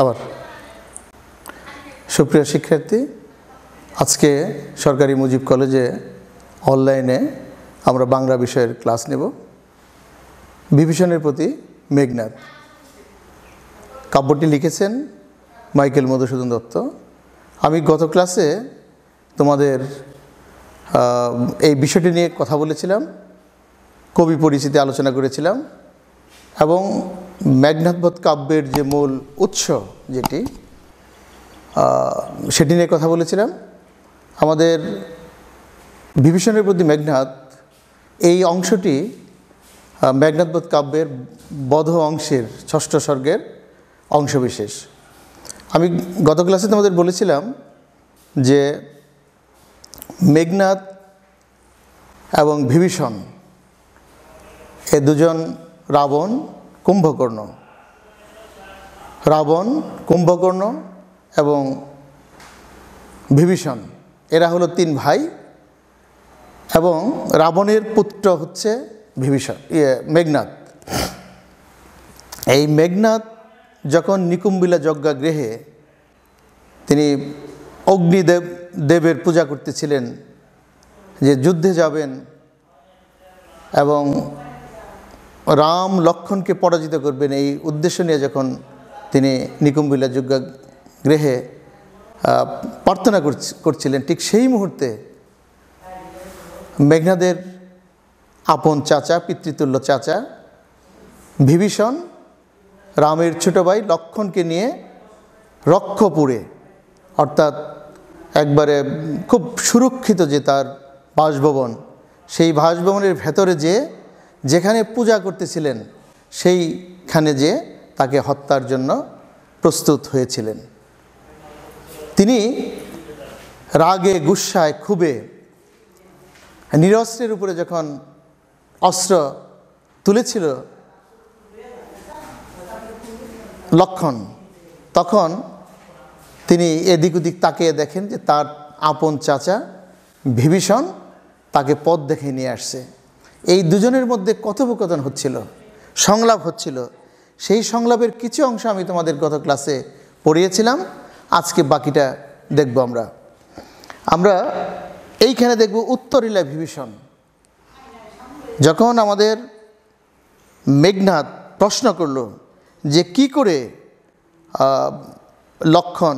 আবার সুপ্রিয় শিক্ষার্থী আজকে সরকারি মুজিব কলেজে অনলাইনে আমরা বাংলা বিষয়ের ক্লাস নেব বিভীষণের প্রতি মেঘনাদ কাব্যটি লিখেছেন মাইকেল মধুসূদন দত্ত আমি গত ক্লাসে তোমাদের এই বিষয়টি নিয়ে কথা বলেছিলাম কবি পরিচিতি আলোচনা করেছিলাম এবং মেঘনাথবধ কাব্যের যে মূল উৎস যেটি সেটি নিয়ে কথা বলেছিলাম আমাদের বিভীষণের প্রতি মেঘনাথ এই অংশটি মেঘনাথবধ কাব্যের বধ অংশের ষষ্ঠ স্বর্গের অংশবিশেষ আমি গত ক্লাসে তোমাদের বলেছিলাম যে মেঘনাথ এবং বিভীষণ এ দুজন রাবণ কুম্ভকর্ণ রাবণ কুম্ভকর্ণ এবং বিভীষণ এরা হলো তিন ভাই এবং রাবণের পুত্র হচ্ছে বিভীষণ ইয়ে মেঘনাথ এই মেঘনাথ যখন নিকুম্বিলা যজ্ঞা গৃহে তিনি অগ্নিদেব দেবের পূজা করতেছিলেন যে যুদ্ধে যাবেন এবং রাম লক্ষণকে পরাজিত করবেন এই উদ্দেশ্য নিয়ে যখন তিনি নিকুম্বিলা যজ্ঞা গৃহে প্রার্থনা করছিলেন ঠিক সেই মুহূর্তে মেঘনাদের আপন চাচা পিতৃতুল্য চাচা বিভীষণ রামের ছোটো ভাই লক্ষণকে নিয়ে রক্ষপুরে অর্থাৎ একবারে খুব সুরক্ষিত যে তার বাসভবন সেই বাসভবনের ভেতরে যেয়ে যেখানে পূজা করতেছিলেন সেইখানে যে তাকে হত্যার জন্য প্রস্তুত হয়েছিলেন তিনি রাগে গুসায় খুবে নিরস্ত্রের উপরে যখন অস্ত্র তুলেছিল লক্ষণ তখন তিনি এদিক ওদিক তাকিয়ে দেখেন যে তার আপন চাচা বিভীষণ তাকে পথ দেখে নিয়ে আসছে এই দুজনের মধ্যে কথোপকথন হচ্ছিল সংলাপ হচ্ছিল সেই সংলাপের কিছু অংশ আমি তোমাদের গত ক্লাসে পড়িয়েছিলাম আজকে বাকিটা দেখব আমরা আমরা এইখানে দেখব উত্তরীলা বিভীষণ যখন আমাদের মেঘনাথ প্রশ্ন করল যে কি করে লক্ষণ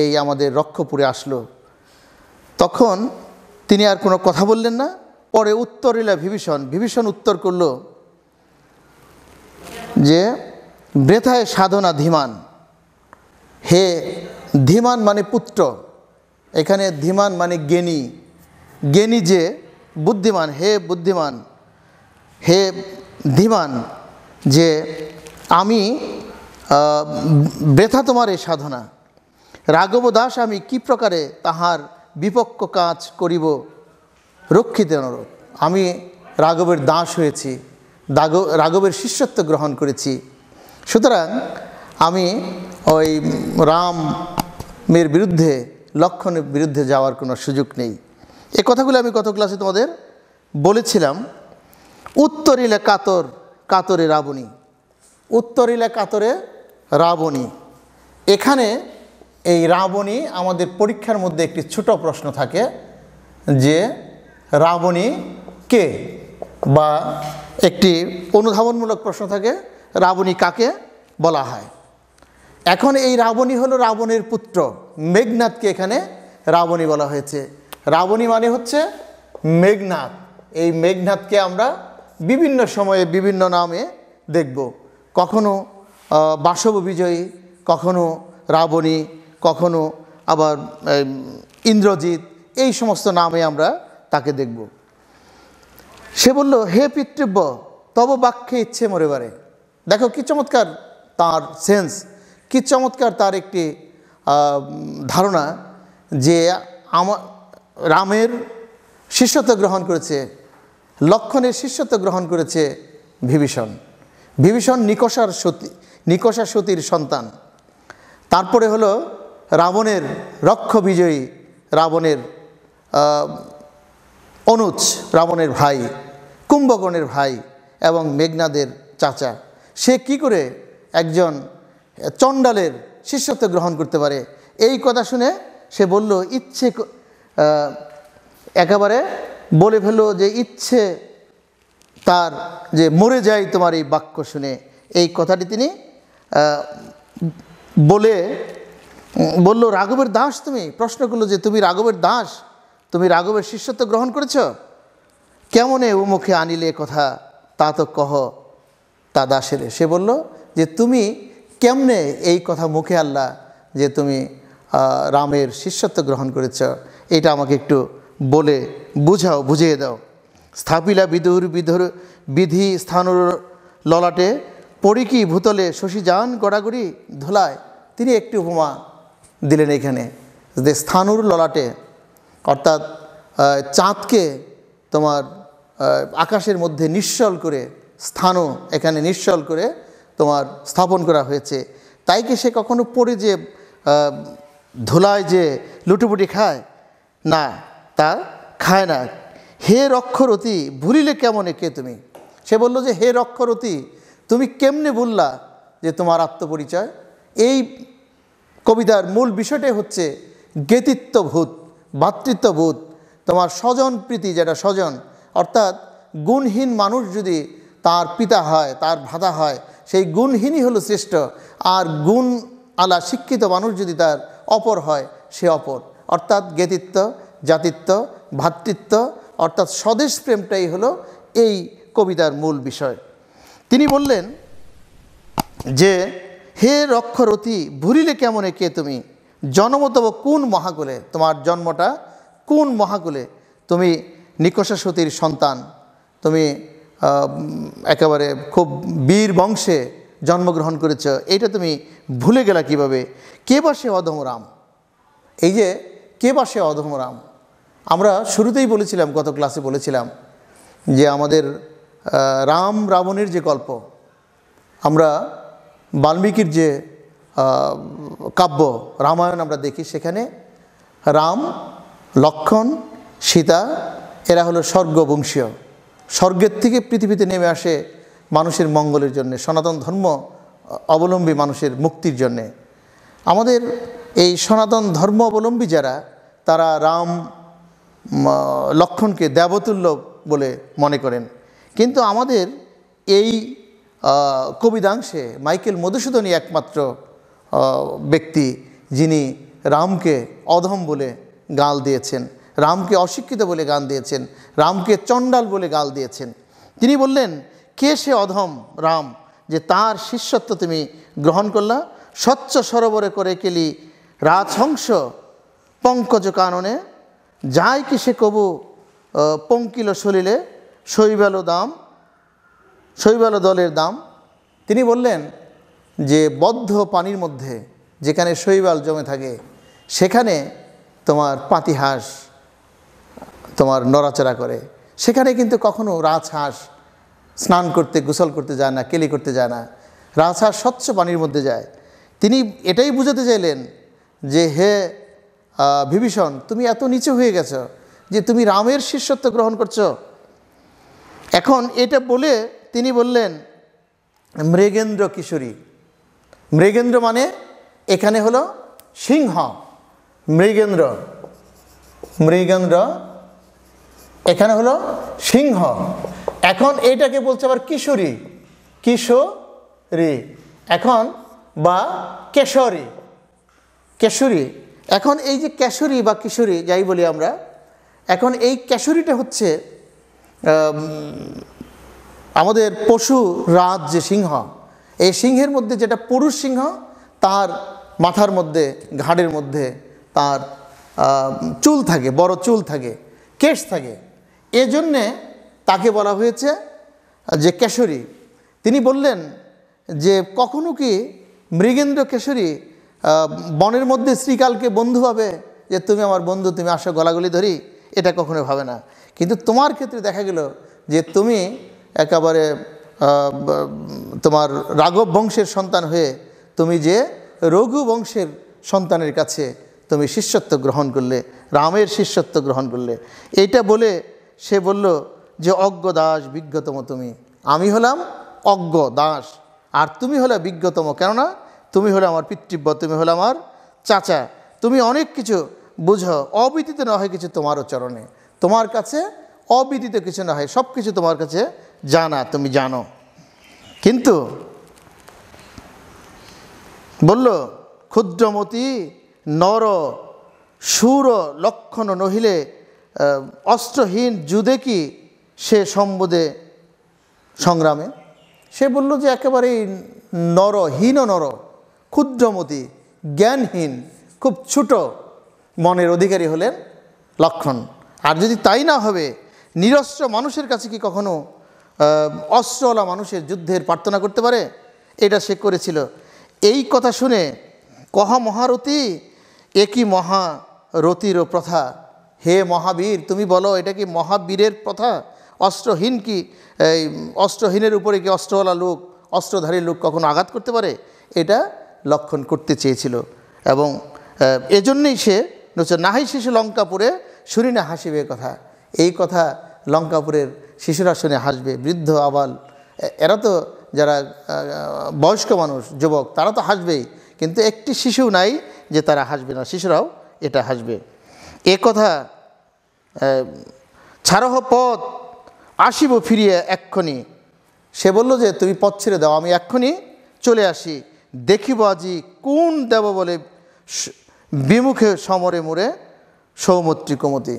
এই আমাদের রক্ষপুরে আসলো তখন তিনি আর কোনো কথা বললেন না পরে উত্তর ইলা বিভীষণ বিভীষণ উত্তর করল যে বৃথায় সাধনা ধীমান হে ধীমান মানে পুত্র এখানে ধীমান মানে জ্ঞানী জ্ঞানী যে বুদ্ধিমান হে বুদ্ধিমান হে ধীমান যে আমি ব্রেথা তোমার এই সাধনা রাঘব দাস আমি কি প্রকারে তাহার বিপক্ষ কাজ করিব রক্ষিত অনুরোধ আমি রাঘবের দাস হয়েছি দাগ রাঘবের শিষ্যত্ব গ্রহণ করেছি সুতরাং আমি ওই রামের বিরুদ্ধে লক্ষণের বিরুদ্ধে যাওয়ার কোনো সুযোগ নেই এ কথাগুলো আমি কত ক্লাসে তোমাদের বলেছিলাম উত্তরিলে কাতর কাতরে রাবণী উত্তরিলে কাতরে রাবণী এখানে এই রাবণী আমাদের পরীক্ষার মধ্যে একটি ছোট প্রশ্ন থাকে যে রাবণী কে বা একটি অনুধাবনমূলক প্রশ্ন থাকে রাবণী কাকে বলা হয় এখন এই রাবণী হলো রাবণের পুত্র মেঘনাথকে এখানে রাবণী বলা হয়েছে রাবণী মানে হচ্ছে মেঘনাথ এই মেঘনাথকে আমরা বিভিন্ন সময়ে বিভিন্ন নামে দেখব কখনো বাসব বিজয়ী কখনো রাবণী কখনো আবার ইন্দ্রজিৎ এই সমস্ত নামে আমরা তাকে দেখব সে বলল হে পিতৃব্য তব বাক্যে ইচ্ছে মরে বারে দেখো কি চমৎকার তার সেন্স কি চমৎকার তার একটি ধারণা যে আমার রামের শিষ্যত্ব গ্রহণ করেছে লক্ষণের শিষ্যত্ব গ্রহণ করেছে বিভীষণ বিভীষণ নিকষার সতী নিকষা সতীর সন্তান তারপরে হলো রাবণের রক্ষ বিজয়ী রাবণের অনুজ রাবণের ভাই কুম্ভকর্ণের ভাই এবং মেঘনাদের চাচা সে কি করে একজন চণ্ডালের শিষ্যত্ব গ্রহণ করতে পারে এই কথা শুনে সে বলল ইচ্ছে একেবারে বলে ফেলল যে ইচ্ছে তার যে মরে যায় তোমার এই বাক্য শুনে এই কথাটি তিনি বলে বলল রাঘবের দাস তুমি প্রশ্ন করলো যে তুমি রাঘবের দাস তুমি রাঘবের শিষ্যত্ব গ্রহণ করেছ কেমনে উমুখে আনিলে কথা তা তো কহ তা দাসেরে সে বলল যে তুমি কেমনে এই কথা মুখে আল্লাহ যে তুমি রামের শিষ্যত্ব গ্রহণ করেছ এটা আমাকে একটু বলে বুঝাও বুঝিয়ে দাও স্থাপিলা বিধুর বিধুর বিধি স্থানুর ললাটে পরিকি ভূতলে শশী যান গড়াগড়ি ধোলায় তিনি একটি উপমা দিলেন এখানে যে স্থানুর ললাটে অর্থাৎ চাঁদকে তোমার আকাশের মধ্যে নিশ্চল করে স্থানও এখানে নিশ্চল করে তোমার স্থাপন করা হয়েছে তাইকে সে কখনো পড়ে যে ধুলায় যে লুটুপুটি খায় না তা খায় না হে রক্ষরতি ভুলিলে কেমন একে তুমি সে বলল যে হে রক্ষরতি তুমি কেমনে বললা যে তোমার আত্মপরিচয় এই কবিতার মূল বিষয়টাই হচ্ছে গেতিত্বভূত ভাতৃত্ববোধ তোমার স্বজন প্রীতি যেটা স্বজন অর্থাৎ গুণহীন মানুষ যদি তার পিতা হয় তার ভাতা হয় সেই গুণহীনই হলো শ্রেষ্ঠ আর গুণ আলা শিক্ষিত মানুষ যদি তার অপর হয় সে অপর অর্থাৎ জ্ঞাতিত্ব জাতিত্ব ভ্রাতৃত্ব অর্থাৎ স্বদেশ প্রেমটাই হলো এই কবিতার মূল বিষয় তিনি বললেন যে হে রক্ষরথী ভুলিলে কেমন কে তুমি জন্মতব কোন মহাকুলে তোমার জন্মটা কোন মহাকুলে তুমি নিকষাসতীর সন্তান তুমি একেবারে খুব বীর বংশে জন্মগ্রহণ করেছ এইটা তুমি ভুলে গেলা কিভাবে কে বা সে অধমরাম এই যে কে বা সে অধমরাম আমরা শুরুতেই বলেছিলাম গত ক্লাসে বলেছিলাম যে আমাদের রাম রাবণের যে গল্প আমরা বাল্মীকির যে কাব্য রামায়ণ আমরা দেখি সেখানে রাম লক্ষণ সীতা এরা হলো স্বর্গবংশীয় স্বর্গের থেকে পৃথিবীতে নেমে আসে মানুষের মঙ্গলের জন্য সনাতন ধর্ম অবলম্বী মানুষের মুক্তির জন্যে আমাদের এই সনাতন ধর্ম অবলম্বী যারা তারা রাম লক্ষণকে দেবতুল্য বলে মনে করেন কিন্তু আমাদের এই কবিতাংশে মাইকেল মধুসূদনই একমাত্র ব্যক্তি যিনি রামকে অধম বলে গাল দিয়েছেন রামকে অশিক্ষিত বলে গান দিয়েছেন রামকে চণ্ডাল বলে গাল দিয়েছেন তিনি বললেন কে সে অধম রাম যে তার শিষ্যত্ব তুমি গ্রহণ করলা স্বচ্ছ সরোবরে করে কেলি রাজহংস পঙ্কজ কাননে যাই কি সে কবু পঙ্কিল সলিলে শৈবাল দাম শৈবাল দলের দাম তিনি বললেন যে বদ্ধ পানির মধ্যে যেখানে শৈবাল জমে থাকে সেখানে তোমার পাতিহাঁস তোমার নড়াচড়া করে সেখানে কিন্তু কখনো রাজহাঁস স্নান করতে গোসল করতে যায় না কেলি করতে যায় না রাজহাঁস স্বচ্ছ পানির মধ্যে যায় তিনি এটাই বুঝাতে চাইলেন যে হে বিভীষণ তুমি এত নিচে হয়ে গেছো যে তুমি রামের শিষ্যত্ব গ্রহণ করছো এখন এটা বলে তিনি বললেন মৃগেন্দ্র কিশোরী মৃগেন্দ্র মানে এখানে হলো সিংহ মৃগেন্দ্র মৃগেন্দ্র এখানে হলো সিংহ এখন এইটাকে বলছে আবার কিশোরী কিশোরী এখন বা কেশরী কেশরী এখন এই যে কেশরী বা কিশোরী যাই বলি আমরা এখন এই কেশরীটা হচ্ছে আমাদের পশু রাজ যে সিংহ এই সিংহের মধ্যে যেটা পুরুষ সিংহ তার মাথার মধ্যে ঘাড়ের মধ্যে তার চুল থাকে বড় চুল থাকে কেশ থাকে এজন্যে তাকে বলা হয়েছে যে কেশরী তিনি বললেন যে কখনো কি মৃগেন্দ্র কেশরী বনের মধ্যে শ্রীকালকে বন্ধু ভাবে যে তুমি আমার বন্ধু তুমি আসো গলাগুলি ধরি এটা কখনো ভাবে না কিন্তু তোমার ক্ষেত্রে দেখা গেল যে তুমি একেবারে তোমার রাঘব বংশের সন্তান হয়ে তুমি যে রঘু বংশের সন্তানের কাছে তুমি শিষ্যত্ব গ্রহণ করলে রামের শিষ্যত্ব গ্রহণ করলে এইটা বলে সে বলল যে অজ্ঞ দাস বিজ্ঞতম তুমি আমি হলাম অজ্ঞ দাস আর তুমি হলে বিজ্ঞতম কেননা তুমি হলে আমার পিতৃব্য তুমি হলে আমার চাচা তুমি অনেক কিছু বুঝো অবিদিত না হয় কিছু তোমারও চরণে তোমার কাছে অবিদিত কিছু না হয় সব কিছু তোমার কাছে জানা তুমি জানো কিন্তু বলল ক্ষুদ্রমতি নর সুর লক্ষণ নহিলে অস্ত্রহীন যুদে কি সে সম্বোধে সংগ্রামে সে বলল যে একেবারেই নর হীন নর ক্ষুদ্রমতি জ্ঞানহীন খুব ছোট মনের অধিকারী হলেন লক্ষণ আর যদি তাই না হবে নিরস্ত্র মানুষের কাছে কি কখনো অস্ত্রওয়ালা মানুষের যুদ্ধের প্রার্থনা করতে পারে এটা সে করেছিল এই কথা শুনে কহ মহারতি একই মহারতিরও প্রথা হে মহাবীর তুমি বলো এটা কি মহাবীরের প্রথা অস্ত্রহীন কি এই অস্ত্রহীনের উপরে কি অস্ত্রওয়ালা লোক অস্ত্রধারী লোক কখনো আঘাত করতে পারে এটা লক্ষণ করতে চেয়েছিল এবং এজন্যই সে নাহি শেষে লঙ্কাপুরে শুনি না হাসিবে কথা এই কথা লঙ্কাপুরের শিশুরা শুনে হাসবে বৃদ্ধ আবাল এরা তো যারা বয়স্ক মানুষ যুবক তারা তো হাসবেই কিন্তু একটি শিশু নাই যে তারা হাসবে না শিশুরাও এটা হাসবে এ কথা ছাড়হ পথ আসিব ফিরিয়ে এক্ষণি সে বলল যে তুমি পথ ছেড়ে দাও আমি এক্ষুনি চলে আসি দেখিব আজি কোন দেব বলে বিমুখে সমরে মোড়ে সৌমত্রী কুমতি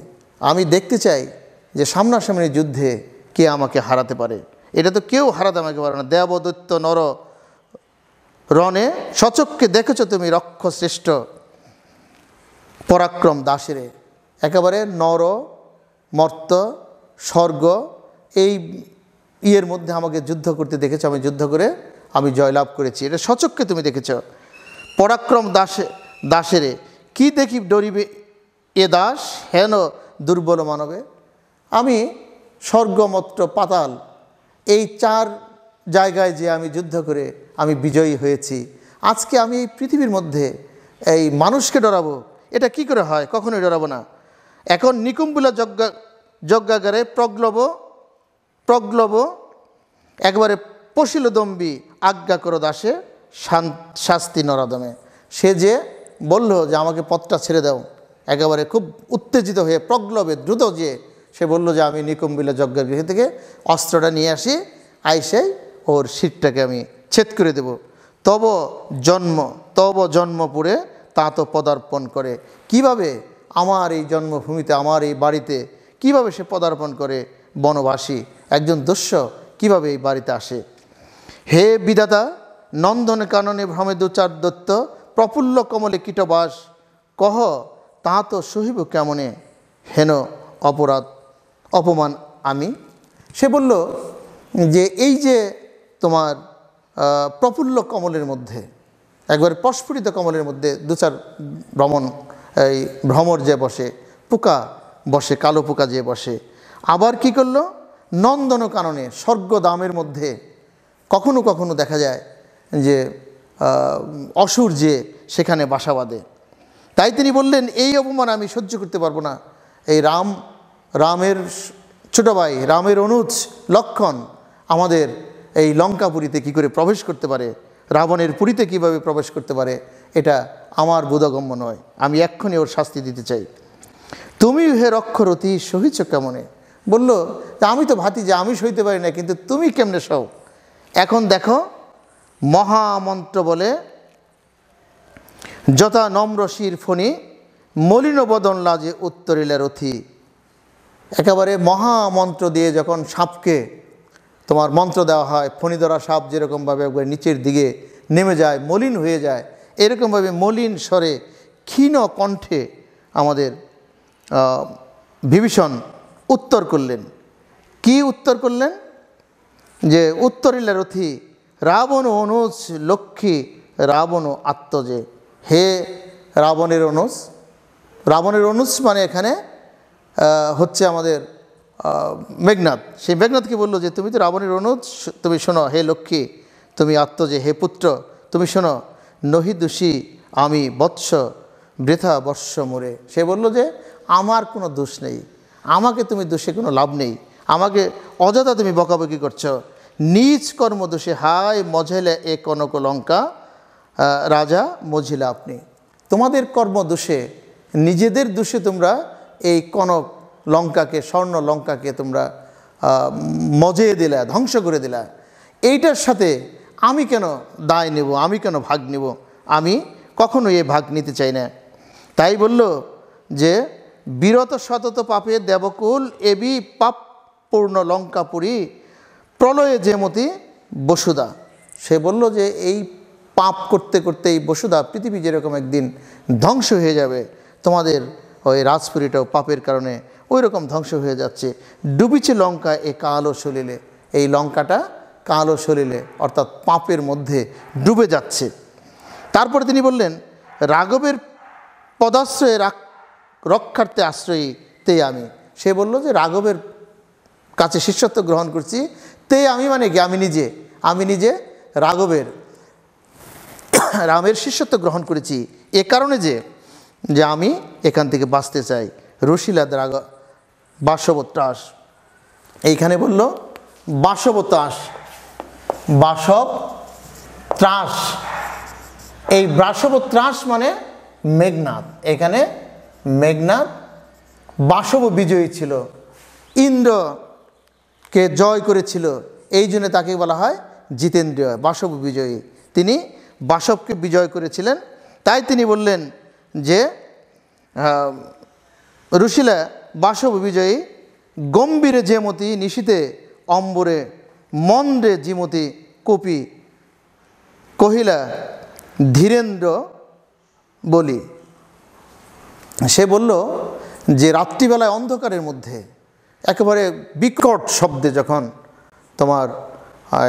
আমি দেখতে চাই যে সামনাসামনি যুদ্ধে কে আমাকে হারাতে পারে এটা তো কেউ হারাতে আমাকে পারে না দেবদৈত্য নর রণে সচককে দেখেছ তুমি রক্ষশ্রেষ্ঠ পরাক্রম দাসেরে একেবারে নর মর্ত স্বর্গ এই ইয়ের মধ্যে আমাকে যুদ্ধ করতে দেখেছ আমি যুদ্ধ করে আমি জয়লাভ করেছি এটা সচককে তুমি দেখেছ পরাক্রম দাসে দাসেরে কি দেখি ডরিবে এ দাস হেন দুর্বল মানবে আমি স্বর্গমত্র পাতাল এই চার জায়গায় যে আমি যুদ্ধ করে আমি বিজয়ী হয়েছি আজকে আমি এই পৃথিবীর মধ্যে এই মানুষকে ডরাবো এটা কি করে হয় কখনোই ডরাবো না এখন নিকুম্বুলা যজ্ঞা যজ্ঞাগারে প্রগ্লব প্রগ্লব একবারে পশিলদম্বী আজ্ঞা করো দাসে শাস্তি নরাদমে সে যে বলল যে আমাকে পথটা ছেড়ে দাও একেবারে খুব উত্তেজিত হয়ে প্রগ্লবে দ্রুত যে সে বলল যে আমি নিকুম্বিলা যজ্ঞের থেকে অস্ত্রটা নিয়ে আসি আইসে ওর শীতটাকে আমি ছেদ করে দেব তব জন্ম তব জন্ম পড়ে তা তো পদার্পণ করে কিভাবে আমার এই জন্মভূমিতে আমার এই বাড়িতে কিভাবে সে পদার্পণ করে বনবাসী একজন দস্য কিভাবে এই বাড়িতে আসে হে বিদাতা নন্দন কাননে ভ্রমে দুচার দত্ত প্রফুল্ল কমলে কীটবাস কহ তা তো সহিব কেমনে হেন অপরাধ অপমান আমি সে বলল যে এই যে তোমার প্রফুল্ল কমলের মধ্যে একবার প্রস্ফুটিত কমলের মধ্যে দু চার ভ্রমণ এই ভ্রমর যে বসে পোকা বসে কালো পোকা যে বসে আবার কি করলো নন্দন কাননে স্বর্গদামের মধ্যে কখনো কখনো দেখা যায় যে অসুর যে সেখানে বাসা বাঁধে তাই তিনি বললেন এই অপমান আমি সহ্য করতে পারবো না এই রাম রামের ছোটো ভাই রামের অনুজ লক্ষণ আমাদের এই লঙ্কাপুরীতে কি করে প্রবেশ করতে পারে রাবণের পুরীতে কিভাবে প্রবেশ করতে পারে এটা আমার বোধগম্য নয় আমি এক্ষণে ওর শাস্তি দিতে চাই তুমি হে রক্ষরতি সহিছ কেমনে বলল যে আমি তো ভাতি যে আমি সইতে পারি না কিন্তু তুমি কেমনে সও এখন দেখো মহামন্ত্র বলে যথা নম্রশির ফণি মলিনবদন লাজে উত্তরিলা রথী একেবারে মহামন্ত্র দিয়ে যখন সাপকে তোমার মন্ত্র দেওয়া হয় ফণিদরা সাপ যেরকমভাবে একবার নিচের দিকে নেমে যায় মলিন হয়ে যায় এরকমভাবে মলিন স্বরে ক্ষীণ কণ্ঠে আমাদের বিভীষণ উত্তর করলেন কি উত্তর করলেন যে উত্তরিলা রথি রাবণ অনুজ লক্ষ্মী রাবণ আত্মজে হে রাবণের অনুজ রাবণের অনুজ মানে এখানে হচ্ছে আমাদের মেঘনাথ সেই মেঘনাথকে বললো যে তুমি তো রাবণের অনুজ তুমি শোনো হে লক্ষ্মী তুমি আত্ম যে হে পুত্র তুমি শোনো নহি দোষী আমি বৎস বৃথা বর্ষ মোরে সে বলল যে আমার কোনো দোষ নেই আমাকে তুমি দোষে কোনো লাভ নেই আমাকে অযথা তুমি বকাবকি করছো নিজ কর্ম দোষে হায় মঝেলে এ কনক লঙ্কা রাজা মঝিলা আপনি তোমাদের কর্ম দোষে নিজেদের দোষে তোমরা এই কনক লঙ্কাকে স্বর্ণ লঙ্কাকে তোমরা মজে দিলা ধ্বংস করে দিলা এইটার সাথে আমি কেন দায় নেব আমি কেন ভাগ নেব আমি কখনো এ ভাগ নিতে চাই না তাই বলল যে বিরত সতত পাপে দেবকুল এবি লঙ্কা লঙ্কাপুরী প্রলয়ে যেমতি বসুদা সে বলল যে এই পাপ করতে করতে এই বসুদা পৃথিবী যেরকম একদিন ধ্বংস হয়ে যাবে তোমাদের ওই রাজপুরীটাও পাপের কারণে ওই রকম ধ্বংস হয়ে যাচ্ছে ডুবিছে লঙ্কা এ কালো শলিলে এই লঙ্কাটা কালো শলিলে অর্থাৎ পাপের মধ্যে ডুবে যাচ্ছে তারপরে তিনি বললেন রাঘবের পদাশ্রয়ে রক্ষার্থে আশ্রয়ী তে আমি সে বলল যে রাঘবের কাছে শিষ্যত্ব গ্রহণ করছি তে আমি মানে কি আমি নিজে আমি নিজে রাঘবের রামের শিষ্যত্ব গ্রহণ করেছি এ কারণে যে যে আমি এখান থেকে বাঁচতে চাই রশিলা দ্রাগ বাসবত্রাস এইখানে বলল বাসবত্রাস বাসব ত্রাস এই বাসবত্রাস মানে মেঘনাথ এখানে মেঘনাথ বাসব বিজয়ী ছিল ইন্দ্রকে জয় করেছিল এই জন্য তাকে বলা হয় জিতেন্দ্রীয় বাসব বিজয়ী তিনি বাসবকে বিজয় করেছিলেন তাই তিনি বললেন যে ঋষিলা বাসব বিজয়ী গম্ভীরে যেমতি নিশীতে অম্বরে মন্দে জিমতি কপি কহিলা ধীরেন্দ্র বলি সে বলল যে রাত্রিবেলায় অন্ধকারের মধ্যে একেবারে বিকট শব্দে যখন তোমার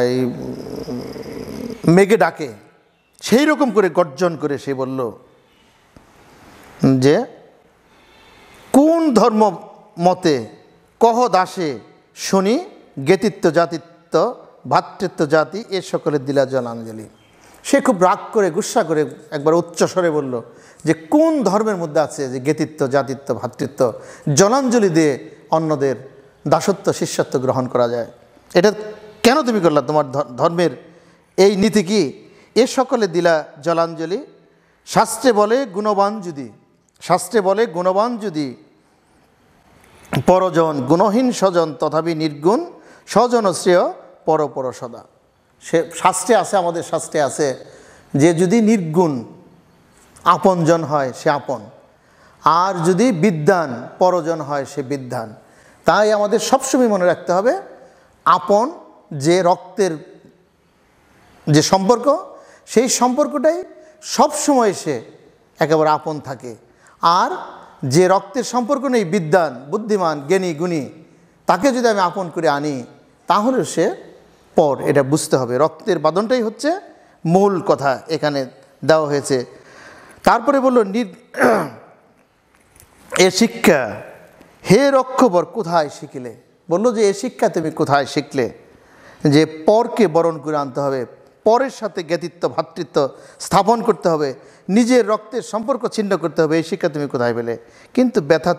এই মেঘে ডাকে সেই রকম করে গর্জন করে সে বলল যে কোন ধর্ম মতে কহ দাসে শুনি গেতিত্ব জাতিত্ব ভাতৃত্ব জাতি এ সকলের দিলা জলাঞ্জলি সে খুব রাগ করে গুসা করে একবার উচ্চস্বরে বলল যে কোন ধর্মের মধ্যে আছে যে গেতিত্ব জাতিত্ব ভাতৃত্ব জলাঞ্জলি দিয়ে অন্যদের দাসত্ব শিষ্যত্ব গ্রহণ করা যায় এটা কেন তুমি করলা তোমার ধর্মের এই নীতি কি এ সকলে দিলা জলাঞ্জলি শাস্ত্রে বলে গুণবান যদি শাস্ত্রে বলে গুণবান যদি পরজন গুণহীন স্বজন তথাপি নির্গুণ স্বজন শ্রেয় পরপর সদা সে শাস্ত্রে আছে আমাদের শাস্ত্রে আছে যে যদি নির্গুণ আপনজন হয় সে আপন আর যদি বিদ্যান পরজন হয় সে বিদ্যান তাই আমাদের সবসময় মনে রাখতে হবে আপন যে রক্তের যে সম্পর্ক সেই সম্পর্কটাই সবসময় সে একেবারে আপন থাকে আর যে রক্তের সম্পর্ক নেই বিদ্যান বুদ্ধিমান জ্ঞানী গুণী তাকে যদি আমি আপন করে আনি তাহলে সে পর এটা বুঝতে হবে রক্তের বাদনটাই হচ্ছে মূল কথা এখানে দেওয়া হয়েছে তারপরে বলল এ শিক্ষা হে রক্ষবর কোথায় শিখলে বললো যে এ শিক্ষা তুমি কোথায় শিখলে যে পরকে বরণ করে আনতে হবে পরের সাথে জ্ঞাতিত্ব ভাতৃত্ব স্থাপন করতে হবে নিজের রক্তের সম্পর্ক ছিন্ন করতে হবে এই শিক্ষা তুমি কোথায় পেলে কিন্তু ব্যথা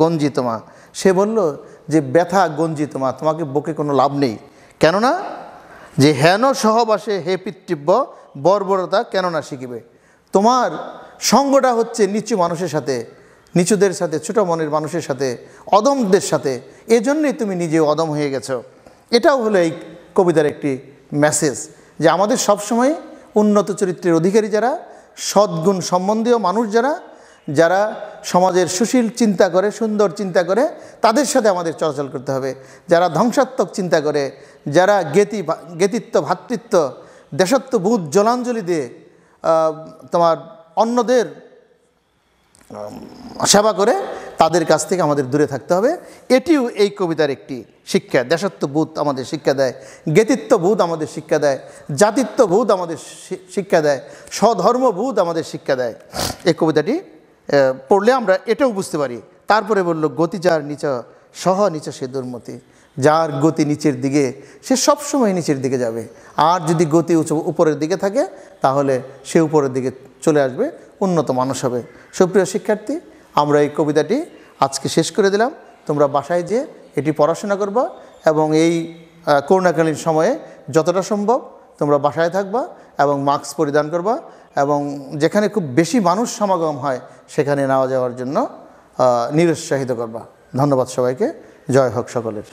গঞ্জি তোমা সে বলল যে ব্যথা গঞ্জি তোমা তোমাকে বকে কোনো লাভ নেই কেননা যে হেন সহবাসে হে পিতৃব্য বর্বরতা কেননা শিখিবে তোমার সঙ্গটা হচ্ছে নিচু মানুষের সাথে নিচুদের সাথে ছোট মনের মানুষের সাথে অদমদের সাথে এজন্যই তুমি নিজে অদম হয়ে গেছো এটাও হলো এই কবিতার একটি মেসেজ যে আমাদের সবসময় উন্নত চরিত্রের অধিকারী যারা সদ্গুণ সম্বন্ধীয় মানুষ যারা যারা সমাজের সুশীল চিন্তা করে সুন্দর চিন্তা করে তাদের সাথে আমাদের চলাচল করতে হবে যারা ধ্বংসাত্মক চিন্তা করে যারা গেতি গেতিত্ব ভাতৃত্ব দেশত্ববোধ জলাঞ্জলি দিয়ে তোমার অন্যদের সেবা করে তাদের কাছ থেকে আমাদের দূরে থাকতে হবে এটিও এই কবিতার একটি শিক্ষা দেশাত্মবোধ আমাদের শিক্ষা দেয় জ্ঞাতিত্ববোধ আমাদের শিক্ষা দেয় জাতিত্ববোধ আমাদের শিক্ষা দেয় স্বধর্মবোধ আমাদের শিক্ষা দেয় এই কবিতাটি পড়লে আমরা এটাও বুঝতে পারি তারপরে বলল গতি যার নিচ সহ নিচা সে দুর্মতি যার গতি নিচের দিকে সে সব সময় নিচের দিকে যাবে আর যদি গতি উপরের দিকে থাকে তাহলে সে উপরের দিকে চলে আসবে উন্নত মানুষ হবে সুপ্রিয় শিক্ষার্থী আমরা এই কবিতাটি আজকে শেষ করে দিলাম তোমরা বাসায় যেয়ে এটি পড়াশোনা করবা এবং এই করোনাকালীন সময়ে যতটা সম্ভব তোমরা বাসায় থাকবা এবং মাস্ক পরিধান করবা এবং যেখানে খুব বেশি মানুষ সমাগম হয় সেখানে নেওয়া যাওয়ার জন্য নিরুৎসাহিত করবা ধন্যবাদ সবাইকে জয় হোক সকলের